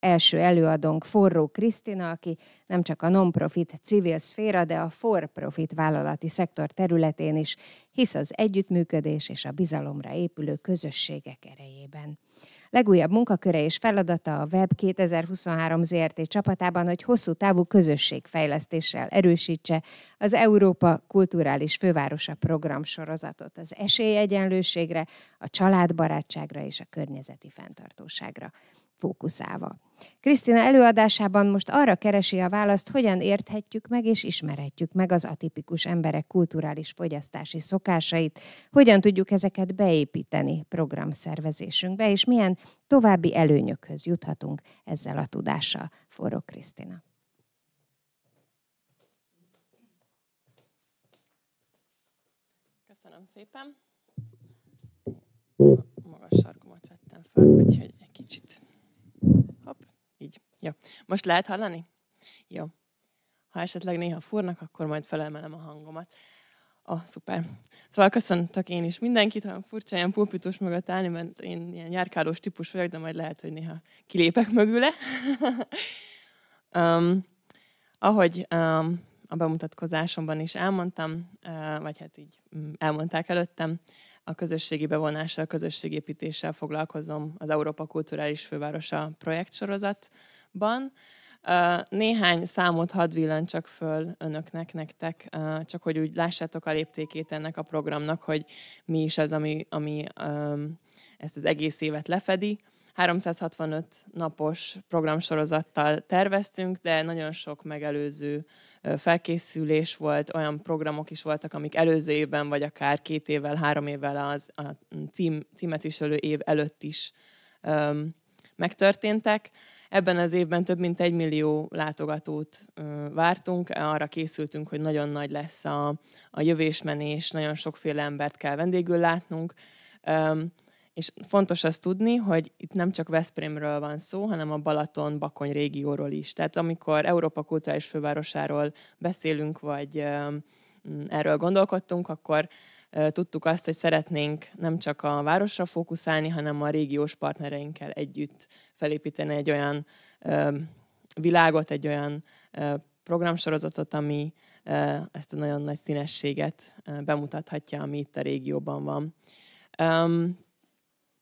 első előadónk Forró Krisztina, aki nem csak a non-profit civil szféra, de a for-profit vállalati szektor területén is hisz az együttműködés és a bizalomra épülő közösségek erejében. Legújabb munkaköre és feladata a Web 2023 ZRT csapatában, hogy hosszú távú közösségfejlesztéssel erősítse az Európa Kulturális Fővárosa program sorozatot az esélyegyenlőségre, a családbarátságra és a környezeti fenntartóságra fókuszálva. Krisztina előadásában most arra keresi a választ, hogyan érthetjük meg és ismerhetjük meg az atipikus emberek kulturális fogyasztási szokásait, hogyan tudjuk ezeket beépíteni programszervezésünkbe, és milyen további előnyökhöz juthatunk ezzel a tudással. Forró Krisztina. Köszönöm szépen. magas sarkomat vettem fel, úgyhogy egy kicsit jó. Most lehet hallani? Jó. Ha esetleg néha fúrnak, akkor majd felemelem a hangomat. A, oh, szuper. Szóval köszöntök én is mindenkit, olyan furcsa ilyen pulpitus mögött állni, mert én ilyen járkálós típus vagyok, de majd lehet, hogy néha kilépek mögüle. um, ahogy um, a bemutatkozásomban is elmondtam, uh, vagy hát így um, elmondták előttem, a közösségi bevonással, a közösségépítéssel foglalkozom az Európa Kulturális Fővárosa projektsorozat ban. Néhány számot hadd csak föl önöknek, nektek, csak hogy úgy lássátok a léptékét ennek a programnak, hogy mi is az, ami, ami ezt az egész évet lefedi. 365 napos programsorozattal terveztünk, de nagyon sok megelőző felkészülés volt, olyan programok is voltak, amik előző évben, vagy akár két évvel, három évvel az a cím, címet viselő év előtt is um, megtörténtek. Ebben az évben több mint egy millió látogatót vártunk, arra készültünk, hogy nagyon nagy lesz a, a jövésmenés, nagyon sokféle embert kell vendégül látnunk. És fontos azt tudni, hogy itt nem csak Veszprémről van szó, hanem a Balaton-Bakony régióról is. Tehát amikor Európa kulturális fővárosáról beszélünk, vagy erről gondolkodtunk, akkor tudtuk azt, hogy szeretnénk nem csak a városra fókuszálni, hanem a régiós partnereinkkel együtt felépíteni egy olyan világot, egy olyan programsorozatot, ami ezt a nagyon nagy színességet bemutathatja, ami itt a régióban van.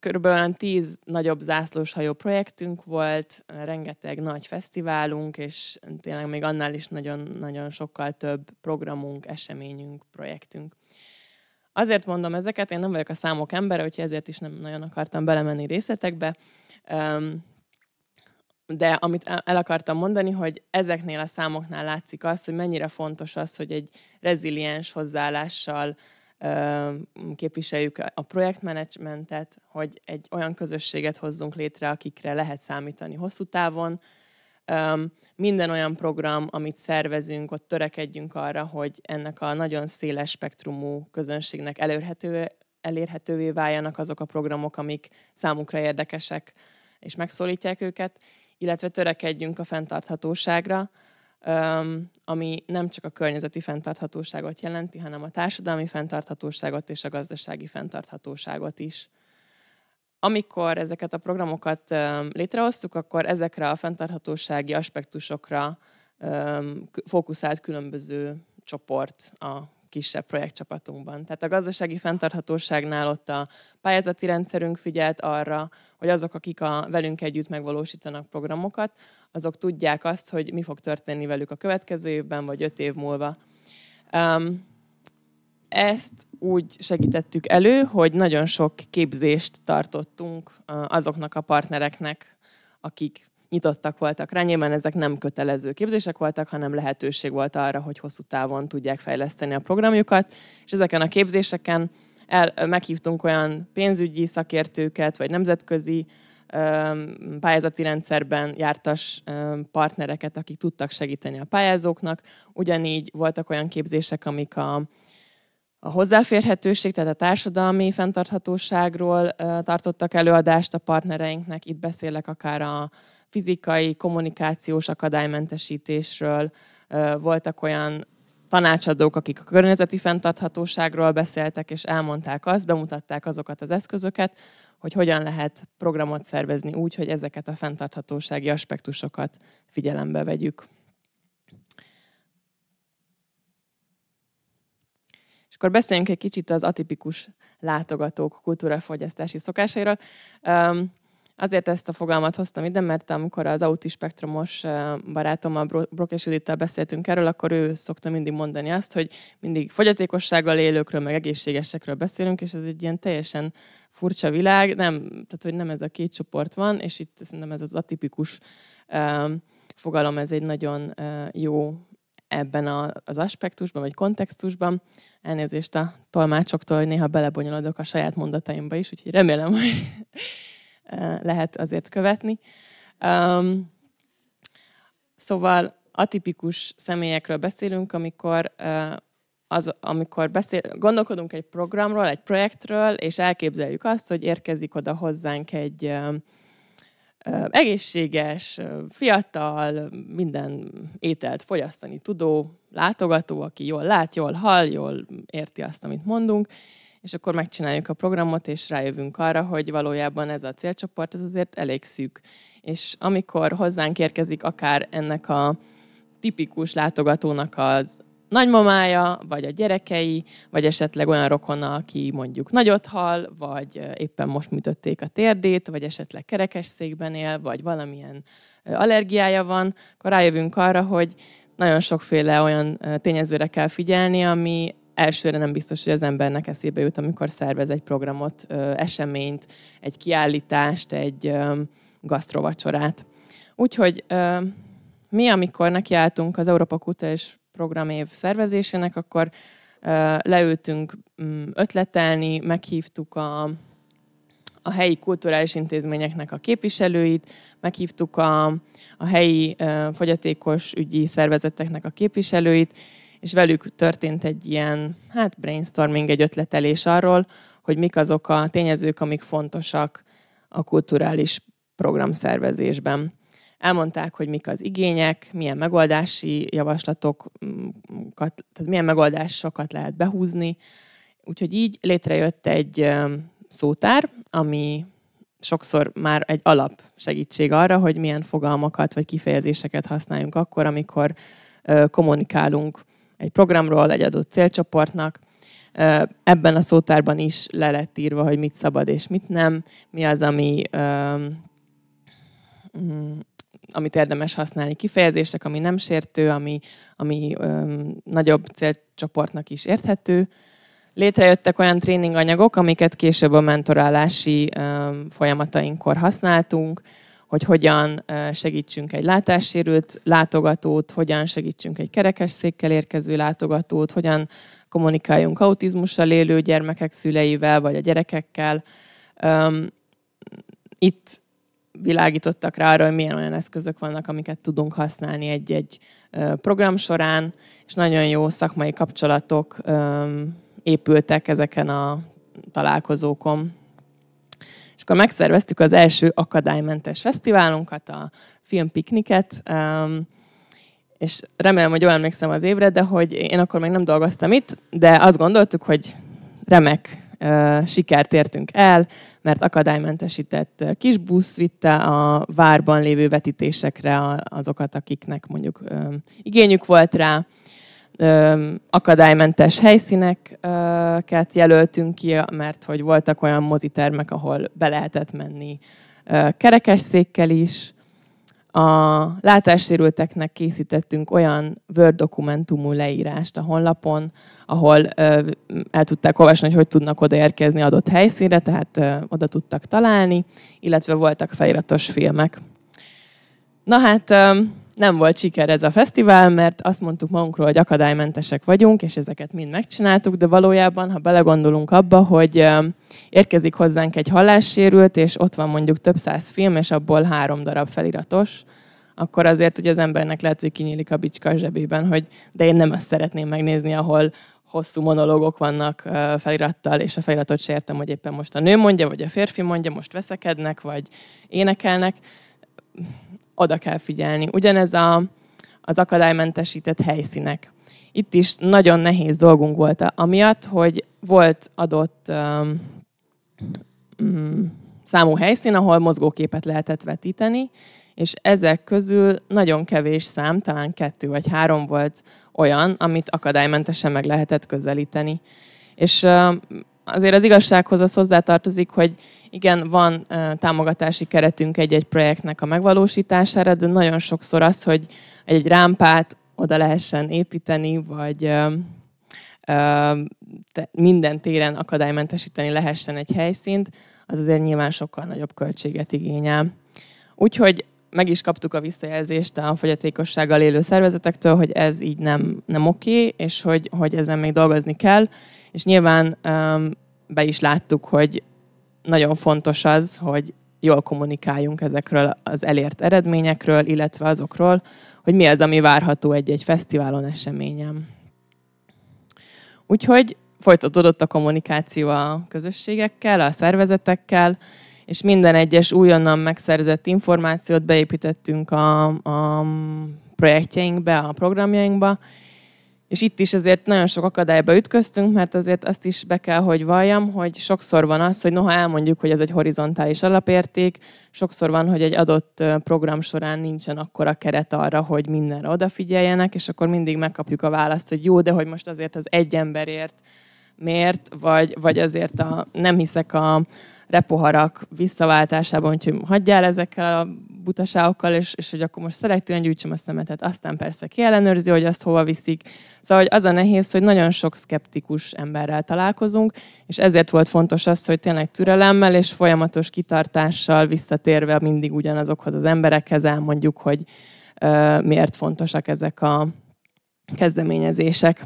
Körülbelül tíz nagyobb zászlós hajó projektünk volt, rengeteg nagy fesztiválunk, és tényleg még annál is nagyon-nagyon sokkal több programunk, eseményünk, projektünk. Azért mondom ezeket, én nem vagyok a számok embere, úgyhogy ezért is nem nagyon akartam belemenni részletekbe. De amit el akartam mondani, hogy ezeknél a számoknál látszik az, hogy mennyire fontos az, hogy egy reziliens hozzáállással képviseljük a projektmenedzsmentet, hogy egy olyan közösséget hozzunk létre, akikre lehet számítani hosszú távon, minden olyan program, amit szervezünk, ott törekedjünk arra, hogy ennek a nagyon széles spektrumú közönségnek elérhető, elérhetővé váljanak azok a programok, amik számukra érdekesek és megszólítják őket, illetve törekedjünk a fenntarthatóságra, ami nem csak a környezeti fenntarthatóságot jelenti, hanem a társadalmi fenntarthatóságot és a gazdasági fenntarthatóságot is amikor ezeket a programokat létrehoztuk, akkor ezekre a fenntarthatósági aspektusokra fókuszált különböző csoport a kisebb projektcsapatunkban. Tehát a gazdasági fenntarthatóságnál ott a pályázati rendszerünk figyelt arra, hogy azok, akik a velünk együtt megvalósítanak programokat, azok tudják azt, hogy mi fog történni velük a következő évben, vagy öt év múlva ezt úgy segítettük elő, hogy nagyon sok képzést tartottunk azoknak a partnereknek, akik nyitottak voltak rá. Nyilván ezek nem kötelező képzések voltak, hanem lehetőség volt arra, hogy hosszú távon tudják fejleszteni a programjukat, és ezeken a képzéseken el, meghívtunk olyan pénzügyi szakértőket, vagy nemzetközi pályázati rendszerben jártas partnereket, akik tudtak segíteni a pályázóknak. Ugyanígy voltak olyan képzések, amik a a hozzáférhetőség, tehát a társadalmi fenntarthatóságról tartottak előadást a partnereinknek. Itt beszélek akár a fizikai, kommunikációs akadálymentesítésről. Voltak olyan tanácsadók, akik a környezeti fenntarthatóságról beszéltek, és elmondták azt, bemutatták azokat az eszközöket, hogy hogyan lehet programot szervezni úgy, hogy ezeket a fenntarthatósági aspektusokat figyelembe vegyük. akkor beszéljünk egy kicsit az atipikus látogatók kultúrafogyasztási szokásairól. Azért ezt a fogalmat hoztam ide, mert amikor az autispektrumos barátommal, Brokes Judittal beszéltünk erről, akkor ő szokta mindig mondani azt, hogy mindig fogyatékossággal élőkről, meg egészségesekről beszélünk, és ez egy ilyen teljesen furcsa világ, nem, tehát hogy nem ez a két csoport van, és itt szerintem ez az atipikus fogalom, ez egy nagyon jó ebben a, az aspektusban, vagy kontextusban. Elnézést a tolmácsoktól, hogy néha belebonyolodok a saját mondataimba is, úgyhogy remélem, hogy eh, lehet azért követni. Um, szóval atipikus személyekről beszélünk, amikor uh, az, amikor beszél, gondolkodunk egy programról, egy projektről, és elképzeljük azt, hogy érkezik oda hozzánk egy eh, egészséges, fiatal, minden ételt fogyasztani tudó látogató, aki jól lát, jól hall, jól érti azt, amit mondunk, és akkor megcsináljuk a programot, és rájövünk arra, hogy valójában ez a célcsoport, ez azért elég szűk. És amikor hozzánk érkezik akár ennek a tipikus látogatónak az nagymamája, vagy a gyerekei, vagy esetleg olyan rokona, aki mondjuk nagyot hal, vagy éppen most műtötték a térdét, vagy esetleg kerekesszékben él, vagy valamilyen allergiája van, akkor rájövünk arra, hogy nagyon sokféle olyan tényezőre kell figyelni, ami elsőre nem biztos, hogy az embernek eszébe jut, amikor szervez egy programot, eseményt, egy kiállítást, egy gasztrovacsorát. Úgyhogy mi, amikor nekiálltunk az Európa Kuta és programév szervezésének, akkor leültünk mm, ötletelni, meghívtuk a, a helyi kulturális intézményeknek a képviselőit, meghívtuk a, a helyi fogyatékos ügyi szervezeteknek a képviselőit, és velük történt egy ilyen hát brainstorming, egy ötletelés arról, hogy mik azok a tényezők, amik fontosak a kulturális programszervezésben elmondták, hogy mik az igények, milyen megoldási javaslatokat, mm, tehát milyen megoldásokat lehet behúzni. Úgyhogy így létrejött egy szótár, ami sokszor már egy alap segítség arra, hogy milyen fogalmakat vagy kifejezéseket használjunk akkor, amikor kommunikálunk egy programról, egy adott célcsoportnak. Ebben a szótárban is le lett írva, hogy mit szabad és mit nem, mi az, ami mm, amit érdemes használni, kifejezések, ami nem sértő, ami, ami öm, nagyobb célcsoportnak is érthető. Létrejöttek olyan tréninganyagok, amiket később a mentorálási öm, folyamatainkor használtunk, hogy hogyan segítsünk egy látássérült látogatót, hogyan segítsünk egy kerekesszékkel érkező látogatót, hogyan kommunikáljunk autizmussal élő gyermekek szüleivel, vagy a gyerekekkel. Itt világítottak rá arra, hogy milyen olyan eszközök vannak, amiket tudunk használni egy-egy program során, és nagyon jó szakmai kapcsolatok épültek ezeken a találkozókon. És akkor megszerveztük az első akadálymentes fesztiválunkat, a filmpikniket, és remélem, hogy jól emlékszem az évre, de hogy én akkor még nem dolgoztam itt, de azt gondoltuk, hogy remek sikert értünk el, mert akadálymentesített kis busz vitte a várban lévő vetítésekre azokat, akiknek mondjuk igényük volt rá. Akadálymentes helyszíneket jelöltünk ki, mert hogy voltak olyan mozitermek, ahol be lehetett menni kerekes székkel is, a látássérülteknek készítettünk olyan Word dokumentumú leírást a honlapon, ahol ö, el tudták olvasni, hogy hogy tudnak odaérkezni adott helyszínre, tehát ö, oda tudtak találni, illetve voltak feliratos filmek. Na hát, ö, nem volt siker ez a fesztivál, mert azt mondtuk magunkról, hogy akadálymentesek vagyunk, és ezeket mind megcsináltuk, de valójában, ha belegondolunk abba, hogy érkezik hozzánk egy hallássérült, és ott van mondjuk több száz film, és abból három darab feliratos, akkor azért hogy az embernek lehet, hogy kinyílik a bicska zsebében, hogy de én nem azt szeretném megnézni, ahol hosszú monológok vannak felirattal, és a feliratot sértem, hogy éppen most a nő mondja, vagy a férfi mondja, most veszekednek, vagy énekelnek oda kell figyelni. Ugyanez a, az akadálymentesített helyszínek. Itt is nagyon nehéz dolgunk volt, amiatt, hogy volt adott um, számú helyszín, ahol mozgóképet lehetett vetíteni, és ezek közül nagyon kevés szám, talán kettő vagy három volt olyan, amit akadálymentesen meg lehetett közelíteni. És azért az igazsághoz az hozzátartozik, hogy igen, van támogatási keretünk egy-egy projektnek a megvalósítására, de nagyon sokszor az, hogy egy rámpát oda lehessen építeni, vagy minden téren akadálymentesíteni lehessen egy helyszínt, az azért nyilván sokkal nagyobb költséget igényel. Úgyhogy meg is kaptuk a visszajelzést a fogyatékossággal élő szervezetektől, hogy ez így nem, nem oké, és hogy, hogy ezen még dolgozni kell, és nyilván um, be is láttuk, hogy nagyon fontos az, hogy jól kommunikáljunk ezekről az elért eredményekről, illetve azokról, hogy mi az, ami várható egy-egy fesztiválon, eseményem. Úgyhogy folytatódott a kommunikáció a közösségekkel, a szervezetekkel, és minden egyes újonnan megszerzett információt beépítettünk a, a projektjeinkbe, a programjainkba, és itt is azért nagyon sok akadályba ütköztünk, mert azért azt is be kell, hogy valljam, hogy sokszor van az, hogy noha elmondjuk, hogy ez egy horizontális alapérték, sokszor van, hogy egy adott program során nincsen akkora keret arra, hogy mindenre odafigyeljenek, és akkor mindig megkapjuk a választ, hogy jó, de hogy most azért az egy emberért miért, vagy, vagy azért a, nem hiszek a, repoharak visszaváltásában, úgyhogy hagyjál ezekkel a butaságokkal, és, és hogy akkor most szelektíven gyűjtsem a szemetet, aztán persze ellenőrzi, hogy azt hova viszik. Szóval hogy az a nehéz, hogy nagyon sok szkeptikus emberrel találkozunk, és ezért volt fontos az, hogy tényleg türelemmel és folyamatos kitartással visszatérve mindig ugyanazokhoz az emberekhez elmondjuk, hogy ö, miért fontosak ezek a kezdeményezések.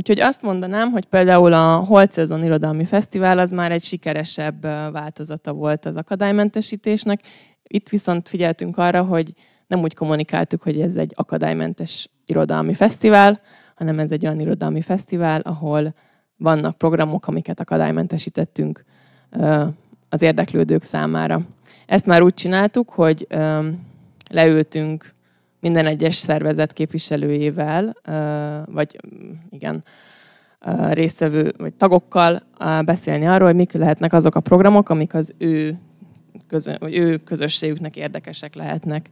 Úgyhogy azt mondanám, hogy például a Holt Szezon Irodalmi Fesztivál az már egy sikeresebb változata volt az akadálymentesítésnek. Itt viszont figyeltünk arra, hogy nem úgy kommunikáltuk, hogy ez egy akadálymentes irodalmi fesztivál, hanem ez egy olyan irodalmi fesztivál, ahol vannak programok, amiket akadálymentesítettünk az érdeklődők számára. Ezt már úgy csináltuk, hogy leültünk minden egyes szervezet képviselőjével, vagy mm, igen, résztvevő vagy tagokkal beszélni arról, hogy mik lehetnek azok a programok, amik az ő, közö, ő közösségüknek érdekesek lehetnek.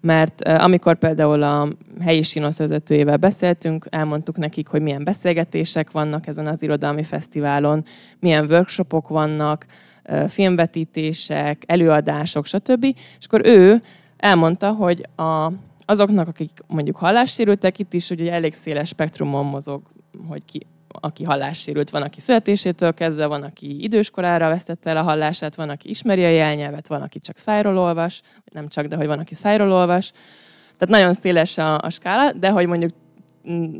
Mert amikor például a helyi sinosz vezetőjével beszéltünk, elmondtuk nekik, hogy milyen beszélgetések vannak ezen az irodalmi fesztiválon, milyen workshopok vannak, filmvetítések, előadások, stb. És akkor ő elmondta, hogy a azoknak, akik mondjuk hallássérültek, itt is ugye elég széles spektrumon mozog, hogy ki, aki hallássérült, van, aki születésétől kezdve, van, aki időskorára vesztette el a hallását, van, aki ismeri a jelnyelvet, van, aki csak szájról olvas, nem csak, de hogy van, aki szájról olvas. Tehát nagyon széles a, a skála, de hogy mondjuk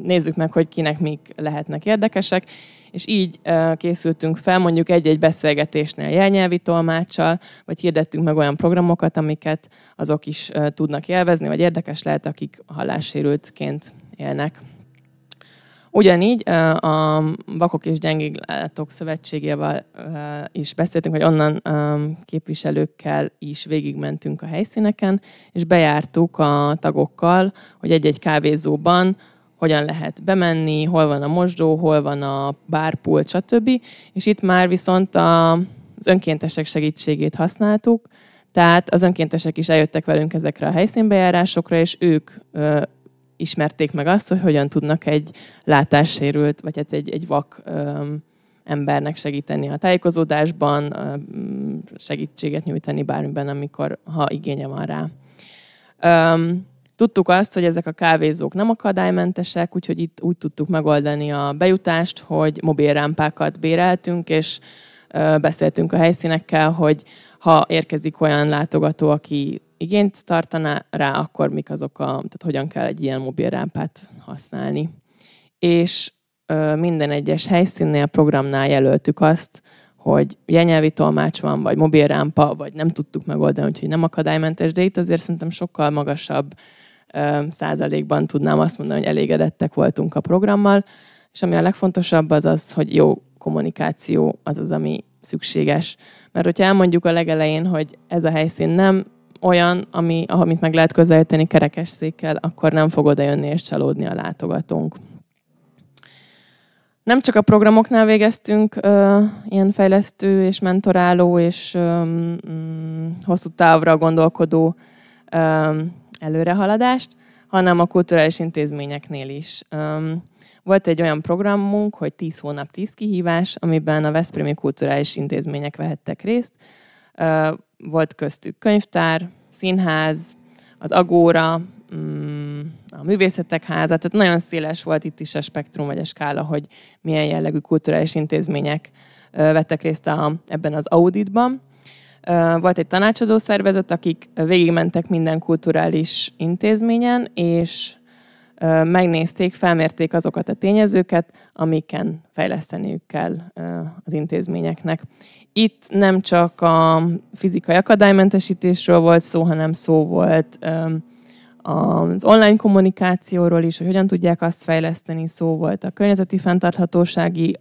nézzük meg, hogy kinek mik lehetnek érdekesek, és így készültünk fel mondjuk egy-egy beszélgetésnél jelnyelvi tolmáccsal, vagy hirdettünk meg olyan programokat, amiket azok is tudnak élvezni, vagy érdekes lehet, akik hallássérültként élnek. Ugyanígy a Vakok és Gyengék Látók Szövetségével is beszéltünk, hogy onnan képviselőkkel is végigmentünk a helyszíneken, és bejártuk a tagokkal, hogy egy-egy kávézóban hogyan lehet bemenni, hol van a mosdó, hol van a bárpult, stb. És itt már viszont a, az önkéntesek segítségét használtuk, tehát az önkéntesek is eljöttek velünk ezekre a helyszínbejárásokra, és ők ö, ismerték meg azt, hogy hogyan tudnak egy látássérült, vagy hát egy, egy vak ö, embernek segíteni a tájékozódásban, ö, segítséget nyújtani bármiben, amikor, ha igénye van rá. Ö, Tudtuk azt, hogy ezek a kávézók nem akadálymentesek, úgyhogy itt úgy tudtuk megoldani a bejutást, hogy mobil rámpákat béreltünk, és beszéltünk a helyszínekkel, hogy ha érkezik olyan látogató, aki igényt tartaná rá, akkor mik azok a, tehát hogyan kell egy ilyen mobil rámpát használni. És minden egyes helyszínnél, programnál jelöltük azt, hogy jelnyelvi tolmács van, vagy mobilrámpa, vagy nem tudtuk megoldani, úgyhogy nem akadálymentes, de itt azért szerintem sokkal magasabb ö, százalékban tudnám azt mondani, hogy elégedettek voltunk a programmal, és ami a legfontosabb az az, hogy jó kommunikáció az az, ami szükséges. Mert hogyha elmondjuk a legelején, hogy ez a helyszín nem olyan, ami, amit meg lehet közelíteni kerekesszékkel, akkor nem fog oda jönni és csalódni a látogatónk. Nem csak a programoknál végeztünk ö, ilyen fejlesztő és mentoráló és ö, mm, hosszú távra gondolkodó ö, előrehaladást, hanem a kulturális intézményeknél is. Ö, volt egy olyan programunk, hogy 10 hónap 10 kihívás, amiben a Veszprémi kulturális intézmények vehettek részt. Ö, volt köztük könyvtár, színház, az Agóra, Mm, a művészetek háza, tehát nagyon széles volt itt is a spektrum vagy a skála, hogy milyen jellegű kulturális intézmények vettek részt a, ebben az auditban. Volt egy tanácsadó szervezet, akik végigmentek minden kulturális intézményen, és megnézték, felmérték azokat a tényezőket, amiken fejleszteniük kell az intézményeknek. Itt nem csak a fizikai akadálymentesítésről volt szó, hanem szó volt az online kommunikációról is, hogy hogyan tudják azt fejleszteni, szó volt a környezeti fenntarthatósági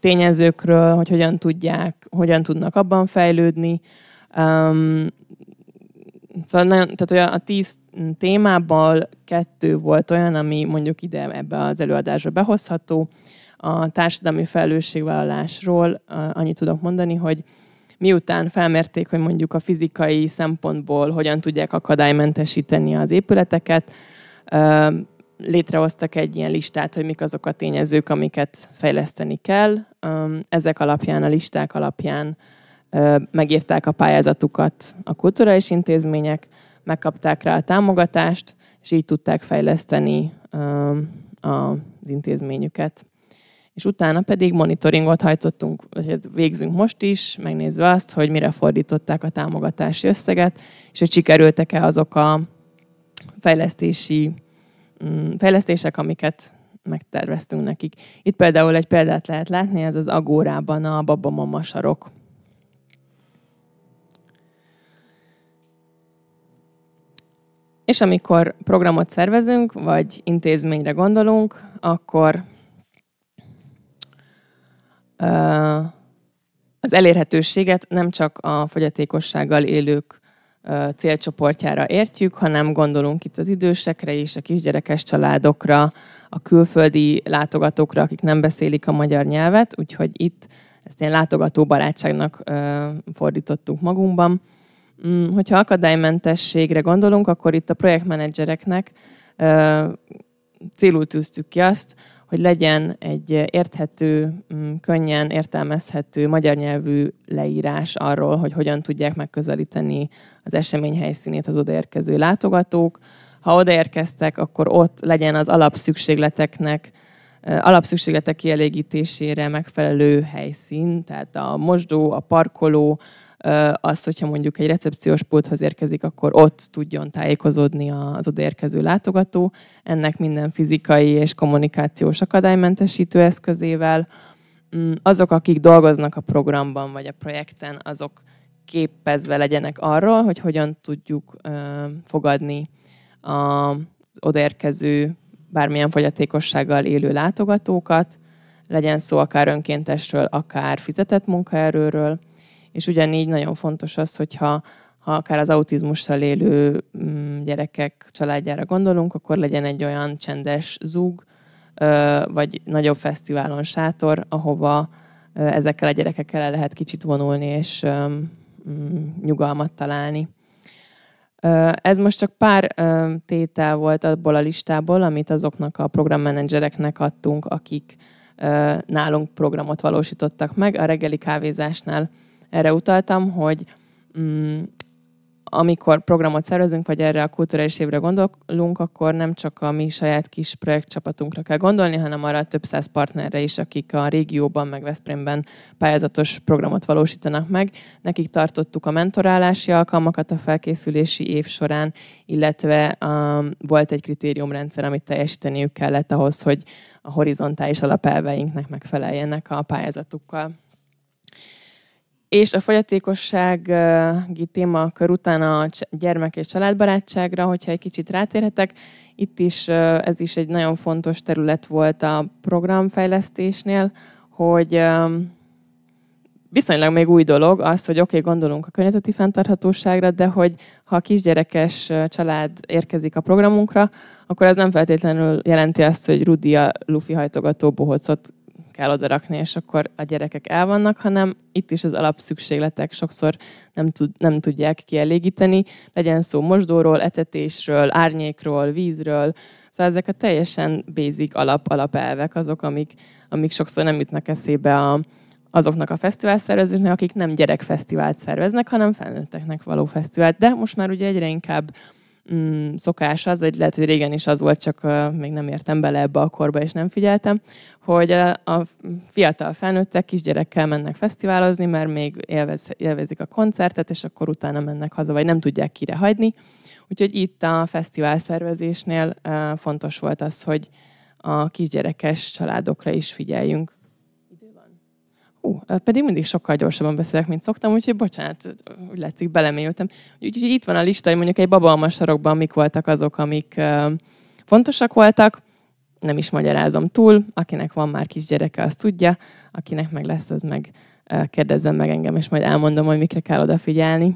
tényezőkről, hogy hogyan tudják, hogyan tudnak abban fejlődni. Um, szóval nagyon, tehát olyan a tíz témából kettő volt olyan, ami mondjuk ide ebbe az előadásra behozható. A társadalmi felelősségvállalásról annyit tudok mondani, hogy miután felmérték, hogy mondjuk a fizikai szempontból hogyan tudják akadálymentesíteni az épületeket, létrehoztak egy ilyen listát, hogy mik azok a tényezők, amiket fejleszteni kell. Ezek alapján, a listák alapján megírták a pályázatukat a kulturális intézmények, megkapták rá a támogatást, és így tudták fejleszteni az intézményüket és utána pedig monitoringot hajtottunk, hát végzünk most is, megnézve azt, hogy mire fordították a támogatási összeget, és hogy sikerültek-e azok a fejlesztési mm, fejlesztések, amiket megterveztünk nekik. Itt például egy példát lehet látni, ez az Agórában a babamama sarok. És amikor programot szervezünk, vagy intézményre gondolunk, akkor az elérhetőséget nem csak a fogyatékossággal élők célcsoportjára értjük, hanem gondolunk itt az idősekre is, a kisgyerekes családokra, a külföldi látogatókra, akik nem beszélik a magyar nyelvet, úgyhogy itt ezt ilyen látogató barátságnak fordítottuk magunkban. Mm, hogyha akadálymentességre gondolunk, akkor itt a projektmenedzsereknek célul tűztük ki azt, hogy legyen egy érthető, mm, könnyen értelmezhető magyar nyelvű leírás arról, hogy hogyan tudják megközelíteni az esemény helyszínét az odaérkező látogatók. Ha odaérkeztek, akkor ott legyen az alapszükségleteknek alapszükségletek kielégítésére megfelelő helyszín, tehát a mosdó, a parkoló, az, hogyha mondjuk egy recepciós pulthoz érkezik, akkor ott tudjon tájékozódni az odaérkező látogató, ennek minden fizikai és kommunikációs akadálymentesítő eszközével. Mm, azok, akik dolgoznak a programban vagy a projekten, azok képezve legyenek arról, hogy hogyan tudjuk fogadni az odaérkező bármilyen fogyatékossággal élő látogatókat, legyen szó akár önkéntesről, akár fizetett munkaerőről, és ugyanígy nagyon fontos az, hogyha ha akár az autizmussal élő mm, gyerekek családjára gondolunk, akkor legyen egy olyan csendes zúg, vagy nagyobb fesztiválon sátor, ahova ezekkel a gyerekekkel el lehet kicsit vonulni és mm, nyugalmat találni. Ez most csak pár tétel volt abból a listából, amit azoknak a programmenedzsereknek adtunk, akik nálunk programot valósítottak meg. A reggeli kávézásnál erre utaltam, hogy mm, amikor programot szervezünk, vagy erre a kulturális évre gondolunk, akkor nem csak a mi saját kis projektcsapatunkra kell gondolni, hanem arra a több száz partnerre is, akik a régióban, meg Veszprémben pályázatos programot valósítanak meg. Nekik tartottuk a mentorálási alkalmakat a felkészülési év során, illetve um, volt egy kritériumrendszer, amit teljesíteniük kellett ahhoz, hogy a horizontális alapelveinknek megfeleljenek a pályázatukkal. És a fogyatékossági témakör után a gyermek és családbarátságra, hogyha egy kicsit rátérhetek, itt is ez is egy nagyon fontos terület volt a programfejlesztésnél, hogy viszonylag még új dolog az, hogy oké, okay, gondolunk a környezeti fenntarthatóságra, de hogy ha a kisgyerekes család érkezik a programunkra, akkor ez nem feltétlenül jelenti azt, hogy Rudi a lufi hajtogató bohócot kell odarakni, és akkor a gyerekek elvannak, hanem itt is az alapszükségletek sokszor nem, tud, nem tudják kielégíteni. Legyen szó mosdóról, etetésről, árnyékról, vízről. Szóval ezek a teljesen basic alap, alapelvek azok, amik, amik sokszor nem jutnak eszébe a, azoknak a fesztiválszervezőknek, akik nem gyerekfesztivált szerveznek, hanem felnőtteknek való fesztivált. De most már ugye egyre inkább mm, szokás az, vagy lehet, hogy régen is az volt, csak uh, még nem értem bele ebbe a korba, és nem figyeltem, hogy a, a fiatal felnőttek kisgyerekkel mennek fesztiválozni, mert még élvez, élvezik a koncertet, és akkor utána mennek haza, vagy nem tudják kire hagyni. Úgyhogy itt a fesztivál szervezésnél uh, fontos volt az, hogy a kisgyerekes családokra is figyeljünk. Ú, pedig mindig sokkal gyorsabban beszélek, mint szoktam, úgyhogy bocsánat, úgy látszik, belemélyültem. Úgyhogy itt van a lista, hogy mondjuk egy babalmas sarokban mik voltak azok, amik uh, fontosak voltak. Nem is magyarázom túl, akinek van már kisgyereke, az tudja, akinek meg lesz, az meg uh, kérdezzen meg engem, és majd elmondom, hogy mikre kell odafigyelni.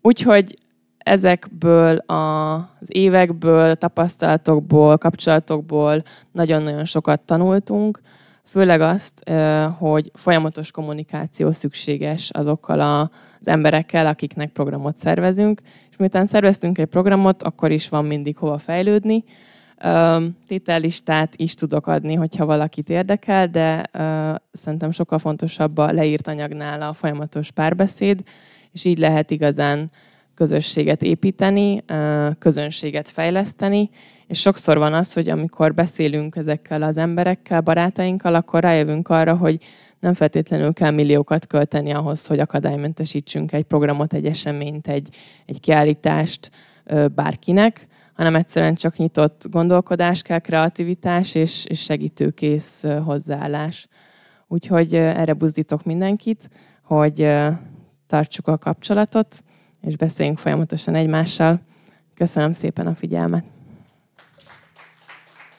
Úgyhogy ezekből az évekből, tapasztalatokból, kapcsolatokból nagyon-nagyon sokat tanultunk Főleg azt, hogy folyamatos kommunikáció szükséges azokkal az emberekkel, akiknek programot szervezünk, és miután szerveztünk egy programot, akkor is van mindig hova fejlődni. Tétellistát is tudok adni, hogyha valakit érdekel, de szerintem sokkal fontosabb a leírt anyagnál a folyamatos párbeszéd, és így lehet igazán közösséget építeni, közönséget fejleszteni, és sokszor van az, hogy amikor beszélünk ezekkel az emberekkel, barátainkkal, akkor rájövünk arra, hogy nem feltétlenül kell milliókat költeni ahhoz, hogy akadálymentesítsünk egy programot, egy eseményt, egy, egy kiállítást bárkinek, hanem egyszerűen csak nyitott gondolkodás kell, kreativitás és, és segítőkész hozzáállás. Úgyhogy erre buzdítok mindenkit, hogy tartsuk a kapcsolatot, és beszéljünk folyamatosan egymással. Köszönöm szépen a figyelmet!